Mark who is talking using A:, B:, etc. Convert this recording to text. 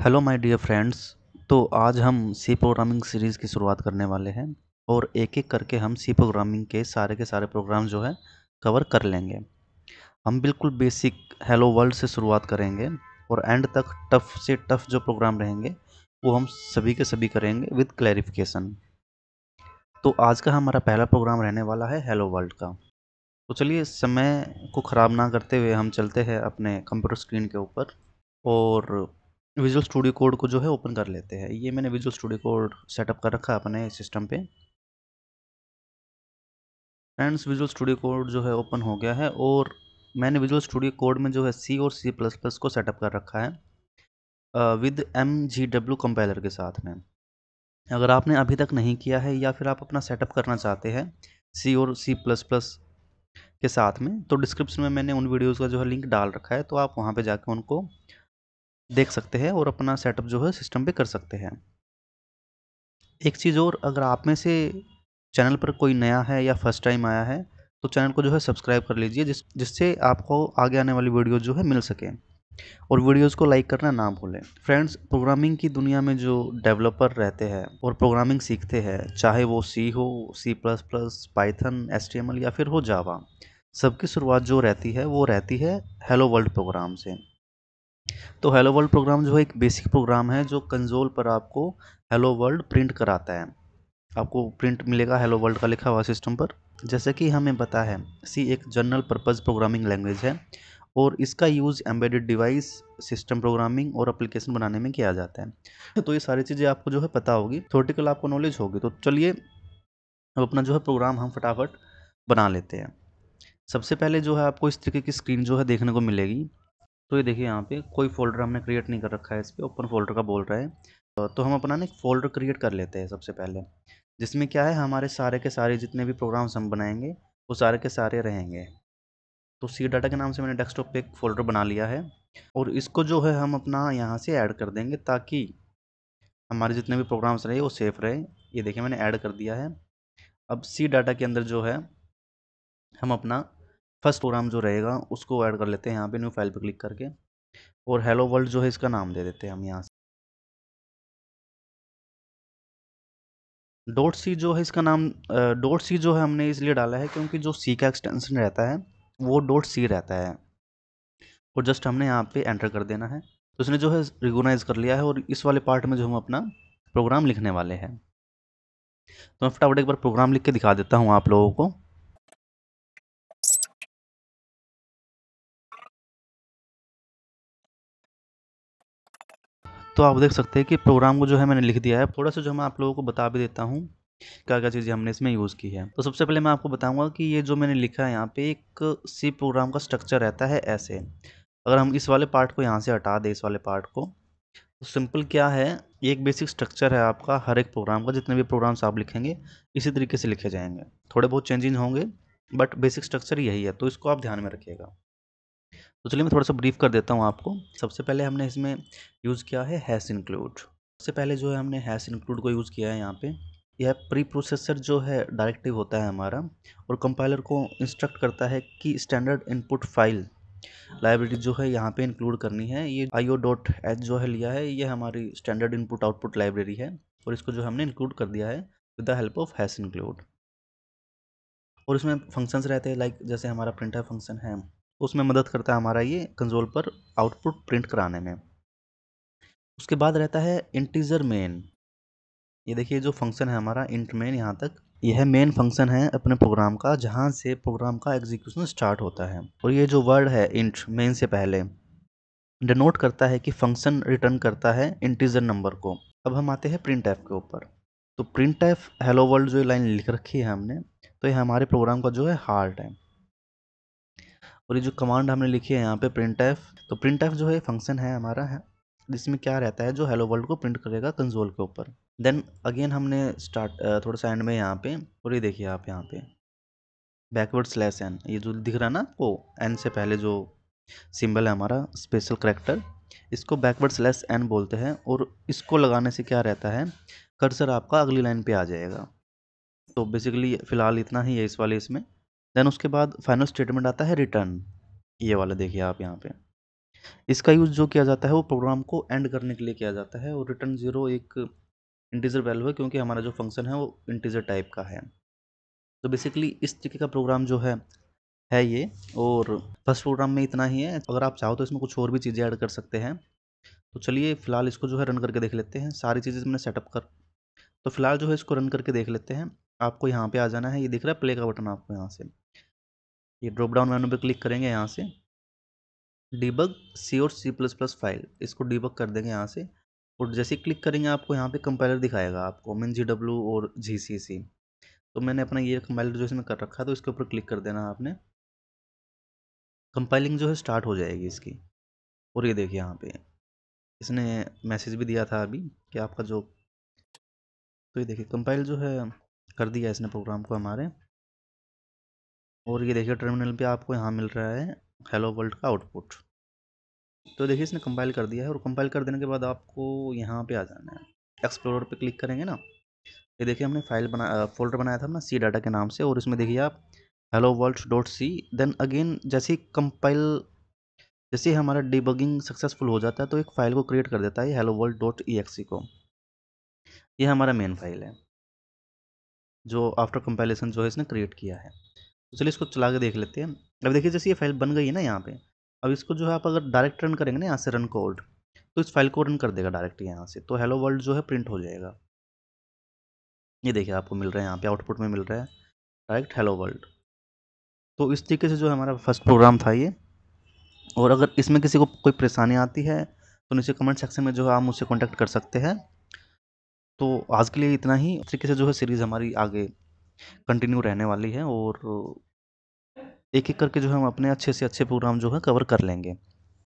A: hello my dear friends तो आज हम सी प्रोग्रामिंग सीरीज़ की शुरुआत करने वाले हैं और एक एक करके हम सी प्रोग्रामिंग के सारे के सारे प्रोग्राम जो है कवर कर लेंगे हम बिल्कुल बेसिक हेलो वर्ल्ड से शुरुआत करेंगे और एंड तक टफ से टफ जो प्रोग्राम रहेंगे वो हम सभी के सभी करेंगे विद क्लैरिफिकेशन तो आज का हमारा पहला प्रोग्राम रहने वाला है हेलो वर्ल्ड का तो चलिए समय को ख़राब ना करते हुए हम चलते हैं अपने कंप्यूटर स्क्रीन के ऊपर और विजुअल स्टूडियो कोड को जो है ओपन कर लेते हैं ये मैंने विजुअल स्टूडियो कोड सेटअप कर रखा अपने सिस्टम पे फ्रेंड्स विजुअल स्टूडियो कोड जो है ओपन हो गया है और मैंने विजुअल स्टूडियो कोड में जो है सी और सी प्लस प्लस को सेटअप कर रखा है with M G W compiler के साथ में अगर आपने अभी तक नहीं किया है या फिर आप अपना सेटअप करना चाहते हैं सी और सी प्लस प्लस के साथ में तो डिस्क्रिप्शन में मैंने उन वीडियोज़ का जो है लिंक डाल रखा है तो आप वहाँ पर जाकर उनको देख सकते हैं और अपना सेटअप जो है सिस्टम पे कर सकते हैं एक चीज़ और अगर आप में से चैनल पर कोई नया है या फर्स्ट टाइम आया है तो चैनल को जो है सब्सक्राइब कर लीजिए जिस जिससे आपको आगे आने वाली वीडियो जो है मिल सके और वीडियोस को लाइक करना ना भूलें फ्रेंड्स प्रोग्रामिंग की दुनिया में जो डेवलपर रहते हैं और प्रोग्रामिंग सीखते हैं चाहे वो सी हो सी प्लस प्लस पाइथन एस या फिर हो जावा सबकी शुरुआत जो रहती है वो रहती है हेलो वर्ल्ड प्रोग्राम से तो हेलो वर्ल्ड प्रोग्राम जो है एक बेसिक प्रोग्राम है जो कंजोल पर आपको हेलो वर्ल्ड प्रिंट कराता है आपको प्रिंट मिलेगा हेलो वर्ल्ड का लिखा हुआ सिस्टम पर जैसे कि हमें पता है सी एक जनरल पर्पज़ प्रोग्रामिंग लैंग्वेज है और इसका use embedded device system programming और एप्लीकेशन बनाने में किया जाता है तो ये सारी चीज़ें आपको जो है पता होगी थोटिकल आपको नॉलेज होगी तो चलिए अब अपना जो है प्रोग्राम हम फटाफट बना लेते हैं सबसे पहले जो है आपको इस तरीके की स्क्रीन जो है देखने को मिलेगी तो ये देखिए यहाँ पे कोई फोल्डर हमने क्रिएट नहीं कर रखा है इस पर ओपन फोल्डर का बोल रहा है तो हम अपना ना एक फोल्डर क्रिएट कर लेते हैं सबसे पहले जिसमें क्या है हमारे सारे के सारे जितने भी प्रोग्राम्स हम बनाएंगे वो सारे के सारे रहेंगे तो सी डाटा के नाम से मैंने डेस्कटॉप पे एक फ़ोल्डर बना लिया है और इसको जो है हम अपना यहाँ से ऐड कर देंगे ताकि हमारे जितने भी प्रोग्राम्स रहे वो सेफ़ रहे ये देखिए मैंने ऐड कर दिया है अब सी डाटा के अंदर जो है हम अपना फर्स्ट प्रोग्राम जो रहेगा उसको ऐड कर लेते हैं यहाँ पे न्यू फाइल पे क्लिक करके और हेलो वर्ल्ड जो है इसका नाम दे देते हैं हम यहाँ से डोट सी जो है इसका नाम डोट सी जो है हमने इसलिए डाला है क्योंकि जो सी का एक्सटेंशन रहता है वो डोट सी रहता है और जस्ट हमने यहाँ पे एंटर कर देना है तो उसने जो है रिकोगनाइज कर लिया है और इस वाले पार्ट में जो हम अपना प्रोग्राम लिखने वाले हैं तो मैं फटाफट एक बार प्रोग्राम लिख के दिखा देता हूँ आप लोगों को तो आप देख सकते हैं कि प्रोग्राम को जो है मैंने लिख दिया है थोड़ा सा जो मैं आप लोगों को बता भी देता हूँ क्या क्या चीज़ें हमने इसमें यूज़ की है तो सबसे पहले मैं आपको बताऊँगा कि ये जो मैंने लिखा है यहाँ पर एक सी प्रोग्राम का स्ट्रक्चर रहता है ऐसे अगर हम इस वाले पार्ट को यहाँ से हटा दें इस वाले पार्ट को तो सिंपल क्या है एक बेसिक स्ट्रक्चर है आपका हर एक प्रोग्राम का जितने भी प्रोग्राम्स आप लिखेंगे इसी तरीके से लिखे जाएंगे थोड़े बहुत चेंजिंग होंगे बट बेसिक स्ट्रक्चर यही है तो इसको आप ध्यान में रखिएगा तो चलिए मैं थोड़ा सा ब्रीफ कर देता हूँ आपको सबसे पहले हमने इसमें यूज़ किया है हैस इंक्लूड सबसे पहले जो है हमने हैस इंक्लूड को यूज़ किया है यहाँ पे यह प्री प्रोसेसर जो है डायरेक्टिव होता है हमारा और कंपाइलर को इंस्ट्रक्ट करता है कि स्टैंडर्ड इनपुट फाइल लाइब्रेरी जो है यहाँ पे इंक्लूड करनी है ये आई ओ डॉट एच जो है लिया है ये हमारी स्टैंडर्ड इनपुट आउटपुट लाइब्रेरी है और इसको जो हमने इंक्लूड कर दिया है with the help of hash include और इसमें फंक्शंस रहते हैं लाइक जैसे हमारा प्रिंटर फंक्शन है उसमें मदद करता है हमारा ये कंसोल पर आउटपुट प्रिंट कराने में उसके बाद रहता है इंटीजर मेन ये देखिए जो फंक्शन है हमारा इंट मेन यहाँ तक यह मेन फंक्शन है अपने प्रोग्राम का जहाँ से प्रोग्राम का एग्जीक्यूशन स्टार्ट होता है और ये जो वर्ड है इंट मेन से पहले डिनोट करता है कि फंक्शन रिटर्न करता है इंटीजर नंबर को अब हम आते हैं प्रिंट एफ के ऊपर तो प्रिंट ऐप हेलो वर्ल्ड जो लाइन लिख रखी है हमने तो ये हमारे प्रोग्राम का जो है हार्ट है और ये जो कमांड हमने लिखी है यहाँ पे प्रिंट एफ तो प्रिंट एफ जो है फंक्शन है हमारा है जिसमें क्या रहता है जो हेलो वर्ल्ड को प्रिंट करेगा कंसोल के ऊपर देन अगेन हमने स्टार्ट थोड़ा सा एंड में यहाँ पे और ये देखिए आप यहाँ पे बैकवर्ड स्लैश एन ये जो दिख रहा है ना आपको एन से पहले जो सिंबल है हमारा स्पेशल करेक्टर इसको बैकवर्ड स्लैश एन बोलते हैं और इसको लगाने से क्या रहता है कर्सर आपका अगली लाइन पे आ जाएगा तो बेसिकली फ़िलहाल इतना ही है इस वाले इसमें देन उसके बाद फाइनल स्टेटमेंट आता है रिटर्न ये वाला देखिए आप यहाँ पे इसका यूज़ जो किया जाता है वो प्रोग्राम को एंड करने के लिए किया जाता है और रिटर्न ज़ीरो एक इंटीजर वैल्यू है क्योंकि हमारा जो फंक्शन है वो इंटीजर टाइप का है तो बेसिकली इस तरीके का प्रोग्राम जो है है ये और फर्स्ट प्रोग्राम में इतना ही है अगर आप चाहो तो इसमें कुछ और भी चीज़ें ऐड कर सकते हैं तो चलिए फ़िलहाल इसको जो है रन करके देख लेते हैं सारी चीज़ें मैंने सेटअप कर तो फिलहाल जो है इसको रन करके देख लेते हैं आपको यहाँ पे आ जाना है ये दिख रहा है प्ले का बटन आपको यहाँ से ये ड्रॉप डाउन मेनू पे क्लिक करेंगे यहाँ से डिबग सी और सी प्लस प्लस फाइल इसको डिबग कर देंगे यहाँ से और जैसे क्लिक करेंगे आपको यहाँ पे कंपाइलर दिखाएगा आपको एम जी डब्ल्यू और जी सी सी तो मैंने अपना ये कंपाइलर जो इसमें कर रखा है तो इसके ऊपर क्लिक कर देना आपने कंपाइलिंग जो है स्टार्ट हो जाएगी इसकी और ये देखिए यहाँ पे इसने मैसेज भी दिया था अभी कि आपका जो तो ये देखिए कंपाइल जो है कर दिया इसने प्रोग्राम को हमारे और ये देखिए टर्मिनल पे आपको यहाँ मिल रहा है हेलो वर्ल्ड का आउटपुट तो देखिए इसने कंपाइल कर दिया है और कंपाइल कर देने के बाद आपको यहाँ पे आ जाना है एक्सप्लोरर पे क्लिक करेंगे ना ये देखिए हमने फाइल बना फोल्डर बनाया था ना सी डाटा के नाम से और इसमें देखिए आप hello world dot C then again जैसे कंपाइल जैसे हमारा डिबगिंग सक्सेसफुल हो जाता है तो एक फ़ाइल को क्रिएट कर देता है हेलो वर्ल्ड डॉट ई को यह हमारा मेन फाइल है जो आफ्टर कंपाइलेशन जो है इसने क्रिएट किया है तो चलिए इसको चला के देख लेते हैं अब देखिए जैसे ये फाइल बन गई है ना यहाँ पे अब इसको जो है आप अगर डायरेक्ट रन करेंगे ना यहाँ से रन कोड तो इस फाइल को रन कर देगा डायरेक्ट यहाँ से तो हेलो वर्ल्ड जो है प्रिंट हो जाएगा ये देखिए आपको मिल रहा है यहाँ पे आउटपुट में मिल रहा है डायरेक्ट हेलो वर्ल्ड तो इस तरीके से जो हमारा फर्स्ट प्रोग्राम था ये और अगर इसमें किसी को कोई परेशानी आती है तो नीचे कमेंट सेक्शन में जो है आप मुझसे कॉन्टैक्ट कर सकते हैं तो आज के लिए इतना ही इस तरीके से जो है सीरीज़ हमारी आगे कंटिन्यू रहने वाली है और एक एक करके जो है हम अपने अच्छे से अच्छे प्रोग्राम जो है कवर कर लेंगे